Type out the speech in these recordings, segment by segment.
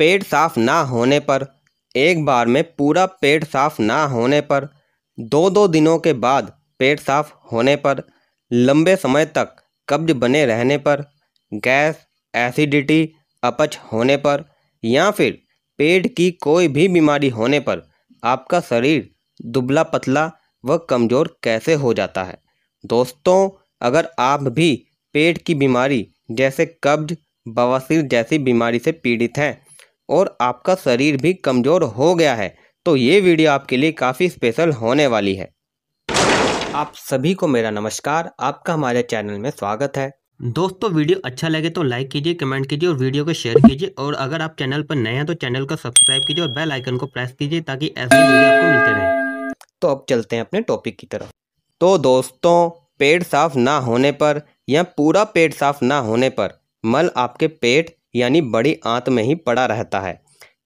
पेट साफ ना होने पर एक बार में पूरा पेट साफ ना होने पर दो दो दिनों के बाद पेट साफ होने पर लंबे समय तक कब्ज बने रहने पर गैस एसिडिटी अपच होने पर या फिर पेट की कोई भी बीमारी होने पर आपका शरीर दुबला पतला व कमज़ोर कैसे हो जाता है दोस्तों अगर आप भी पेट की बीमारी जैसे कब्ज बवासीर जैसी बीमारी से पीड़ित हैं और आपका शरीर भी कमज़ोर हो गया है तो ये वीडियो आपके लिए काफ़ी स्पेशल होने वाली है आप सभी को मेरा नमस्कार आपका हमारे चैनल में स्वागत है दोस्तों वीडियो अच्छा लगे तो लाइक कीजिए कमेंट कीजिए और वीडियो को शेयर कीजिए और अगर आप चैनल पर नए हैं तो चैनल को सब्सक्राइब कीजिए और बेल आइकन को प्रेस कीजिए ताकि ऐसे वीडियो आपको मिलते रहे तो अब चलते हैं अपने टॉपिक की तरफ तो दोस्तों पेट साफ ना होने पर या पूरा पेट साफ ना होने पर मल आपके पेट यानी बड़ी आंत में ही पड़ा रहता है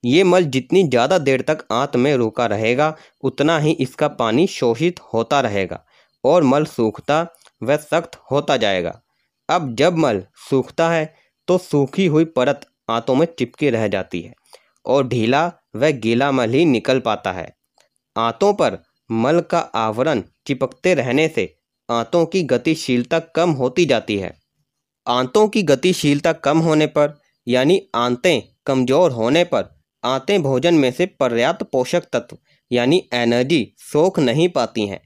ये मल जितनी ज़्यादा देर तक आंत में रुका रहेगा उतना ही इसका पानी शोषित होता रहेगा और मल सूखता व सख्त होता जाएगा अब जब मल सूखता है तो सूखी हुई परत आंतों में चिपकी रह जाती है और ढीला व गीला मल ही निकल पाता है आंतों पर मल का आवरण चिपकते रहने से आंतों की गतिशीलता कम होती जाती है आंतों की गतिशीलता कम होने पर यानी आंतें कमज़ोर होने पर आंतें भोजन में से पर्याप्त पोषक तत्व यानी एनर्जी सोख नहीं पाती हैं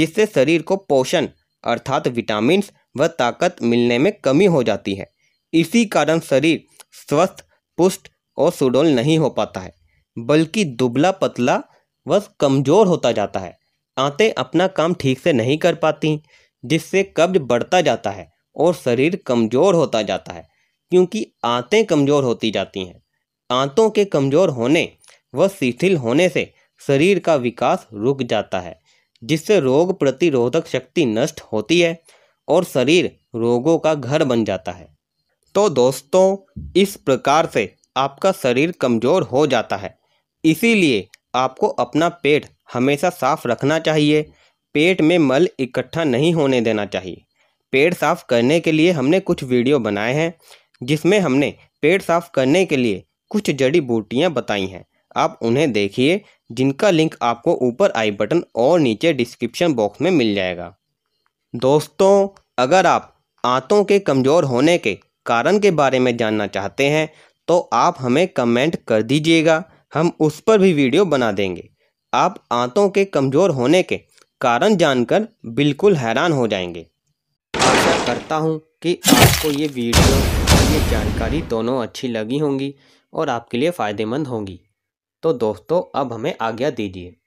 जिससे शरीर को पोषण अर्थात विटामिन व ताकत मिलने में कमी हो जाती है इसी कारण शरीर स्वस्थ पुष्ट और सुडोल नहीं हो पाता है बल्कि दुबला पतला व कमज़ोर होता जाता है आंतें अपना काम ठीक से नहीं कर पाती जिससे कब्ज बढ़ता जाता है और शरीर कमज़ोर होता जाता है क्योंकि आंतें कमज़ोर होती जाती हैं आंतों के कमज़ोर होने व शिथिल होने से शरीर का विकास रुक जाता है जिससे रोग प्रतिरोधक शक्ति नष्ट होती है और शरीर रोगों का घर बन जाता है तो दोस्तों इस प्रकार से आपका शरीर कमज़ोर हो जाता है इसीलिए आपको अपना पेट हमेशा साफ रखना चाहिए पेट में मल इकट्ठा नहीं होने देना चाहिए पेट साफ करने के लिए हमने कुछ वीडियो बनाए हैं जिसमें हमने पेट साफ करने के लिए कुछ जड़ी बूटियाँ बताई हैं आप उन्हें देखिए जिनका लिंक आपको ऊपर आई बटन और नीचे डिस्क्रिप्शन बॉक्स में मिल जाएगा दोस्तों अगर आप आंतों के कमज़ोर होने के कारण के बारे में जानना चाहते हैं तो आप हमें कमेंट कर दीजिएगा हम उस पर भी वीडियो बना देंगे आप आंतों के कमज़ोर होने के कारण जानकर बिल्कुल हैरान हो जाएंगे आशा करता हूँ कि आपको ये वीडियो ये जानकारी दोनों अच्छी लगी होंगी और आपके लिए फ़ायदेमंद होंगी तो दोस्तों अब हमें आज्ञा दीजिए